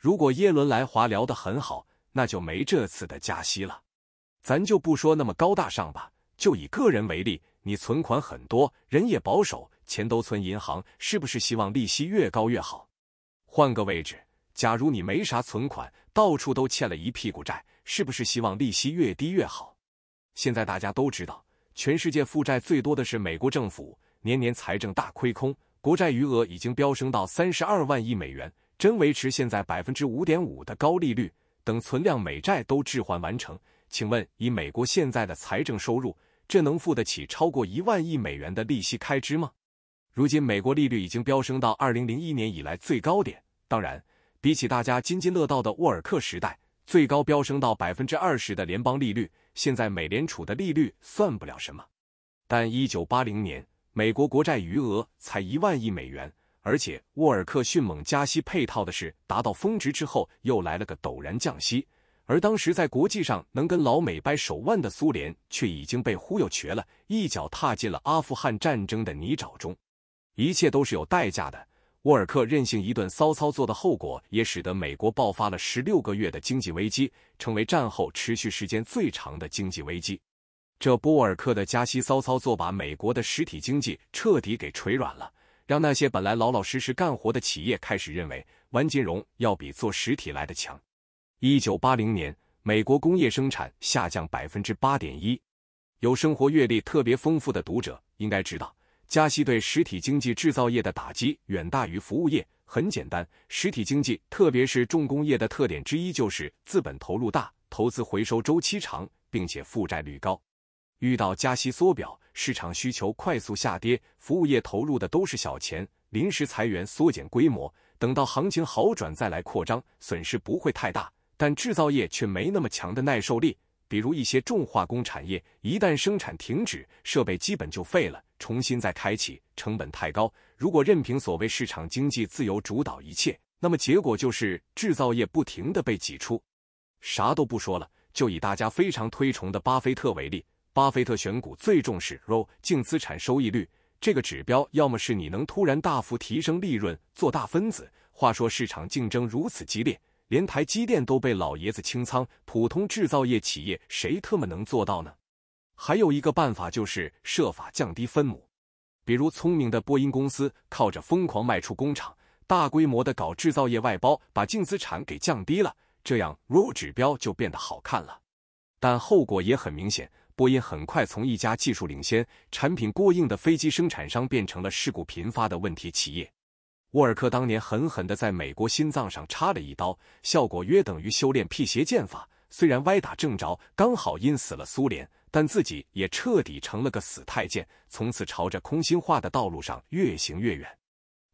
如果耶伦来华聊得很好，那就没这次的加息了。咱就不说那么高大上吧，就以个人为例，你存款很多，人也保守，钱都存银行，是不是希望利息越高越好？换个位置，假如你没啥存款，到处都欠了一屁股债，是不是希望利息越低越好？现在大家都知道，全世界负债最多的是美国政府，年年财政大亏空，国债余额已经飙升到三十二万亿美元。真维持现在百分之五点五的高利率，等存量美债都置换完成，请问以美国现在的财政收入，这能付得起超过一万亿美元的利息开支吗？如今美国利率已经飙升到二零零一年以来最高点，当然，比起大家津津乐道的沃尔克时代最高飙升到百分之二十的联邦利率，现在美联储的利率算不了什么。但一九八零年美国国债余额才一万亿美元。而且，沃尔克迅猛加息配套的是，达到峰值之后又来了个陡然降息。而当时在国际上能跟老美掰手腕的苏联，却已经被忽悠瘸了，一脚踏进了阿富汗战争的泥沼中。一切都是有代价的。沃尔克任性一顿骚操作的后果，也使得美国爆发了十六个月的经济危机，成为战后持续时间最长的经济危机。这波尔克的加息骚操作，把美国的实体经济彻底给锤软了。让那些本来老老实实干活的企业开始认为，玩金融要比做实体来的强。一九八零年，美国工业生产下降百分之八点一。有生活阅历特别丰富的读者应该知道，加息对实体经济制造业的打击远大于服务业。很简单，实体经济特别是重工业的特点之一就是资本投入大、投资回收周期长，并且负债率高。遇到加息缩表，市场需求快速下跌，服务业投入的都是小钱，临时裁员缩减规模，等到行情好转再来扩张，损失不会太大。但制造业却没那么强的耐受力，比如一些重化工产业，一旦生产停止，设备基本就废了，重新再开启成本太高。如果任凭所谓市场经济自由主导一切，那么结果就是制造业不停地被挤出。啥都不说了，就以大家非常推崇的巴菲特为例。巴菲特选股最重视 ROE 净资产收益率这个指标，要么是你能突然大幅提升利润，做大分子。话说市场竞争如此激烈，连台积电都被老爷子清仓，普通制造业企业谁特么能做到呢？还有一个办法就是设法降低分母，比如聪明的波音公司靠着疯狂卖出工厂，大规模的搞制造业外包，把净资产给降低了，这样 ROE 指标就变得好看了。但后果也很明显。波音很快从一家技术领先、产品过硬的飞机生产商变成了事故频发的问题企业。沃尔克当年狠狠地在美国心脏上插了一刀，效果约等于修炼辟邪剑法。虽然歪打正着，刚好阴死了苏联，但自己也彻底成了个死太监，从此朝着空心化的道路上越行越远。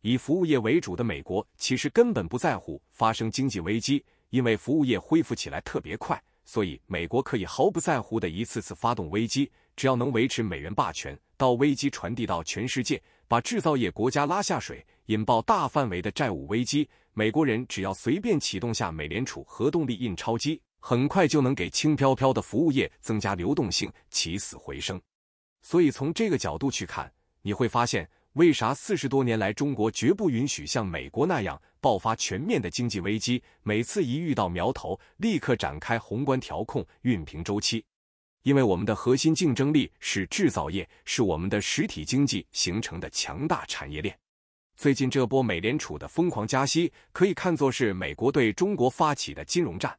以服务业为主的美国其实根本不在乎发生经济危机，因为服务业恢复起来特别快。所以，美国可以毫不在乎的一次次发动危机，只要能维持美元霸权。到危机传递到全世界，把制造业国家拉下水，引爆大范围的债务危机。美国人只要随便启动下美联储核动力印钞机，很快就能给轻飘飘的服务业增加流动性，起死回生。所以，从这个角度去看，你会发现，为啥四十多年来，中国绝不允许像美国那样。爆发全面的经济危机，每次一遇到苗头，立刻展开宏观调控，熨平周期。因为我们的核心竞争力是制造业，是我们的实体经济形成的强大产业链。最近这波美联储的疯狂加息，可以看作是美国对中国发起的金融战。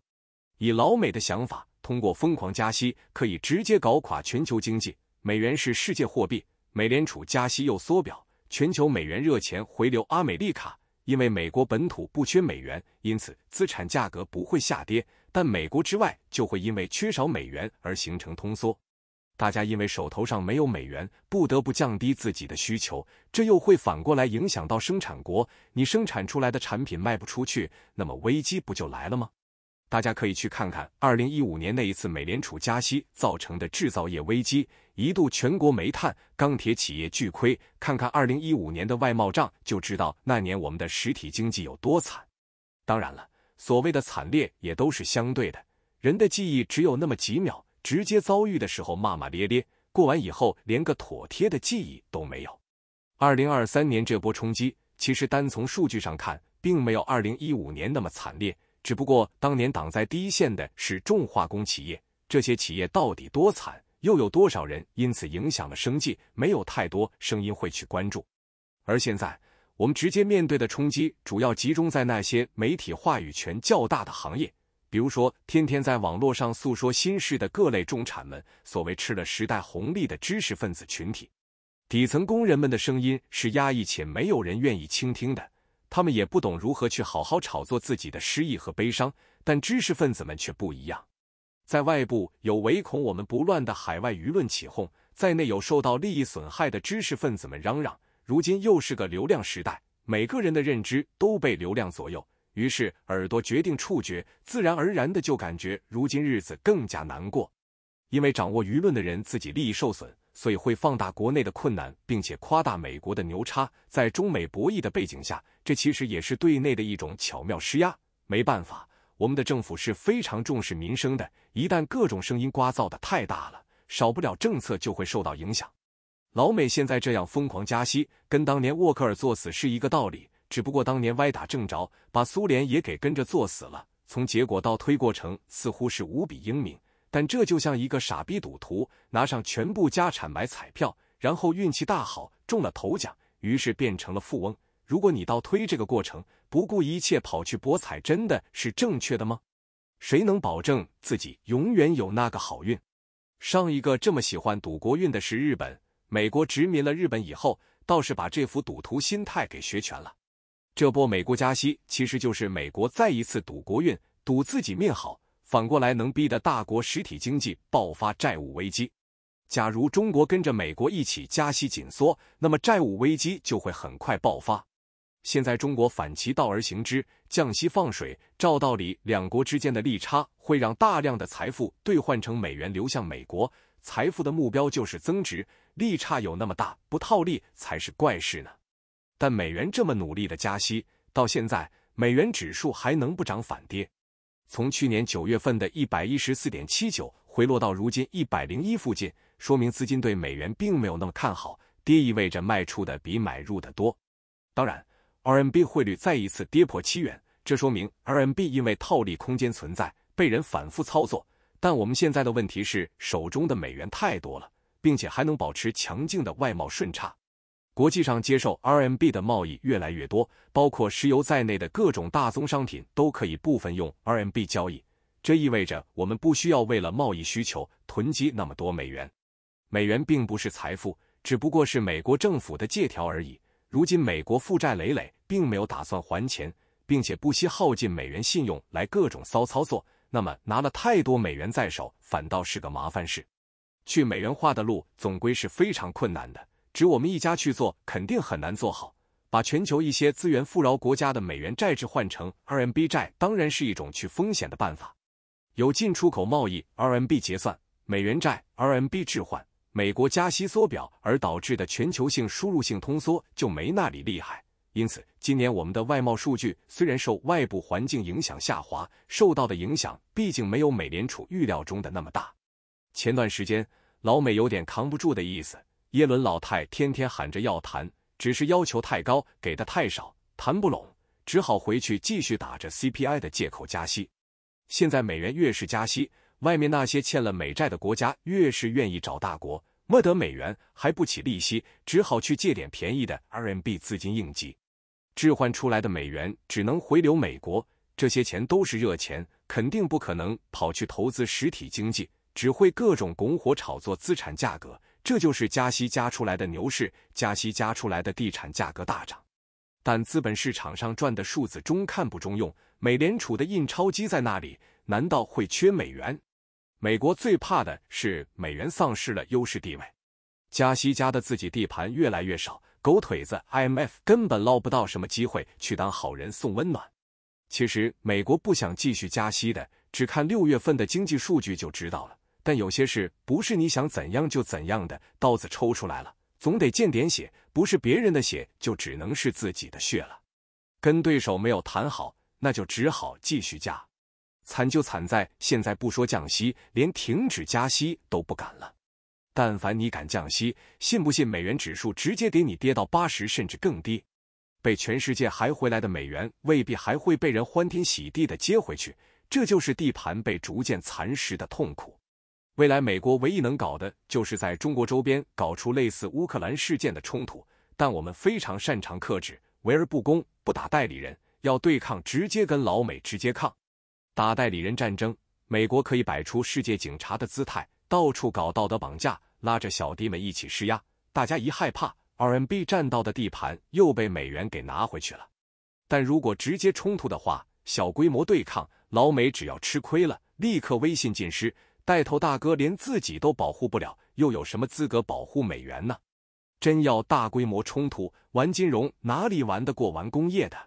以老美的想法，通过疯狂加息，可以直接搞垮全球经济。美元是世界货币，美联储加息又缩表，全球美元热钱回流阿美利卡。因为美国本土不缺美元，因此资产价格不会下跌，但美国之外就会因为缺少美元而形成通缩。大家因为手头上没有美元，不得不降低自己的需求，这又会反过来影响到生产国。你生产出来的产品卖不出去，那么危机不就来了吗？大家可以去看看，二零一五年那一次美联储加息造成的制造业危机，一度全国煤炭、钢铁企业巨亏。看看二零一五年的外贸账，就知道那年我们的实体经济有多惨。当然了，所谓的惨烈也都是相对的。人的记忆只有那么几秒，直接遭遇的时候骂骂咧咧，过完以后连个妥帖的记忆都没有。二零二三年这波冲击，其实单从数据上看，并没有二零一五年那么惨烈。只不过当年挡在第一线的是重化工企业，这些企业到底多惨，又有多少人因此影响了生计，没有太多声音会去关注。而现在，我们直接面对的冲击主要集中在那些媒体话语权较大的行业，比如说天天在网络上诉说心事的各类中产们，所谓吃了时代红利的知识分子群体，底层工人们的声音是压抑且没有人愿意倾听的。他们也不懂如何去好好炒作自己的失意和悲伤，但知识分子们却不一样。在外部有唯恐我们不乱的海外舆论起哄，在内有受到利益损害的知识分子们嚷嚷。如今又是个流量时代，每个人的认知都被流量左右，于是耳朵决定触觉，自然而然的就感觉如今日子更加难过，因为掌握舆论的人自己利益受损。所以会放大国内的困难，并且夸大美国的牛叉。在中美博弈的背景下，这其实也是对内的一种巧妙施压。没办法，我们的政府是非常重视民生的，一旦各种声音刮噪的太大了，少不了政策就会受到影响。老美现在这样疯狂加息，跟当年沃克尔作死是一个道理，只不过当年歪打正着，把苏联也给跟着作死了。从结果到推过程，似乎是无比英明。但这就像一个傻逼赌徒拿上全部家产买彩票，然后运气大好中了头奖，于是变成了富翁。如果你倒推这个过程，不顾一切跑去博彩，真的是正确的吗？谁能保证自己永远有那个好运？上一个这么喜欢赌国运的是日本，美国殖民了日本以后，倒是把这副赌徒心态给学全了。这波美国加息，其实就是美国再一次赌国运，赌自己命好。反过来能逼得大国实体经济爆发债务危机。假如中国跟着美国一起加息紧缩，那么债务危机就会很快爆发。现在中国反其道而行之，降息放水，照道理两国之间的利差会让大量的财富兑换成美元流向美国，财富的目标就是增值，利差有那么大，不套利才是怪事呢。但美元这么努力的加息，到现在美元指数还能不涨反跌？从去年九月份的一百一十四点七九回落到如今一百零一附近，说明资金对美元并没有那么看好。跌意味着卖出的比买入的多。当然，RMB 汇率再一次跌破七元，这说明 RMB 因为套利空间存在，被人反复操作。但我们现在的问题是，手中的美元太多了，并且还能保持强劲的外贸顺差。国际上接受 RMB 的贸易越来越多，包括石油在内的各种大宗商品都可以部分用 RMB 交易。这意味着我们不需要为了贸易需求囤积那么多美元。美元并不是财富，只不过是美国政府的借条而已。如今美国负债累累，并没有打算还钱，并且不惜耗尽美元信用来各种骚操作。那么拿了太多美元在手，反倒是个麻烦事。去美元化的路总归是非常困难的。只我们一家去做，肯定很难做好。把全球一些资源富饶国家的美元债置换成 RMB 债，当然是一种去风险的办法。有进出口贸易 RMB 结算，美元债 RMB 置换，美国加息缩表而导致的全球性输入性通缩就没那里厉害。因此，今年我们的外贸数据虽然受外部环境影响下滑，受到的影响毕竟没有美联储预料中的那么大。前段时间，老美有点扛不住的意思。耶伦老太天天喊着要谈，只是要求太高，给的太少，谈不拢，只好回去继续打着 CPI 的借口加息。现在美元越是加息，外面那些欠了美债的国家越是愿意找大国，没得美元还不起利息，只好去借点便宜的 RMB 资金应急，置换出来的美元只能回流美国，这些钱都是热钱，肯定不可能跑去投资实体经济，只会各种拱火炒作资产价格。这就是加息加出来的牛市，加息加出来的地产价格大涨。但资本市场上赚的数字中看不中用，美联储的印钞机在那里，难道会缺美元？美国最怕的是美元丧失了优势地位，加息加的自己地盘越来越少，狗腿子 IMF 根本捞不到什么机会去当好人送温暖。其实美国不想继续加息的，只看六月份的经济数据就知道了。但有些事不是你想怎样就怎样的，刀子抽出来了，总得见点血，不是别人的血，就只能是自己的血了。跟对手没有谈好，那就只好继续加。惨就惨在现在不说降息，连停止加息都不敢了。但凡你敢降息，信不信美元指数直接给你跌到八十甚至更低？被全世界还回来的美元，未必还会被人欢天喜地的接回去。这就是地盘被逐渐蚕食的痛苦。未来美国唯一能搞的就是在中国周边搞出类似乌克兰事件的冲突，但我们非常擅长克制，围而不攻，不打代理人。要对抗，直接跟老美直接抗，打代理人战争。美国可以摆出世界警察的姿态，到处搞道德绑架，拉着小弟们一起施压。大家一害怕，RMB 占到的地盘又被美元给拿回去了。但如果直接冲突的话，小规模对抗，老美只要吃亏了，立刻威信尽失。带头大哥连自己都保护不了，又有什么资格保护美元呢？真要大规模冲突，玩金融哪里玩得过玩工业的？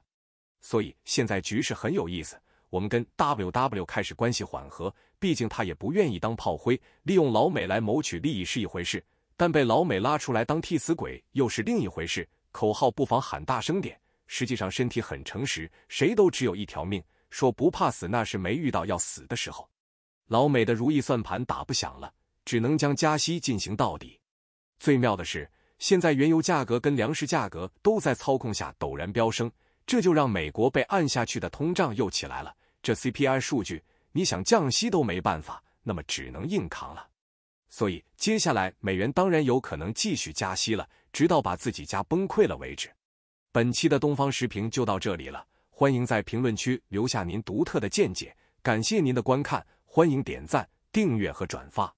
所以现在局势很有意思，我们跟 WW 开始关系缓和，毕竟他也不愿意当炮灰，利用老美来谋取利益是一回事，但被老美拉出来当替死鬼又是另一回事。口号不妨喊大声点，实际上身体很诚实，谁都只有一条命，说不怕死那是没遇到要死的时候。老美的如意算盘打不响了，只能将加息进行到底。最妙的是，现在原油价格跟粮食价格都在操控下陡然飙升，这就让美国被按下去的通胀又起来了。这 CPI 数据，你想降息都没办法，那么只能硬扛了。所以，接下来美元当然有可能继续加息了，直到把自己家崩溃了为止。本期的东方时评就到这里了，欢迎在评论区留下您独特的见解。感谢您的观看。欢迎点赞、订阅和转发。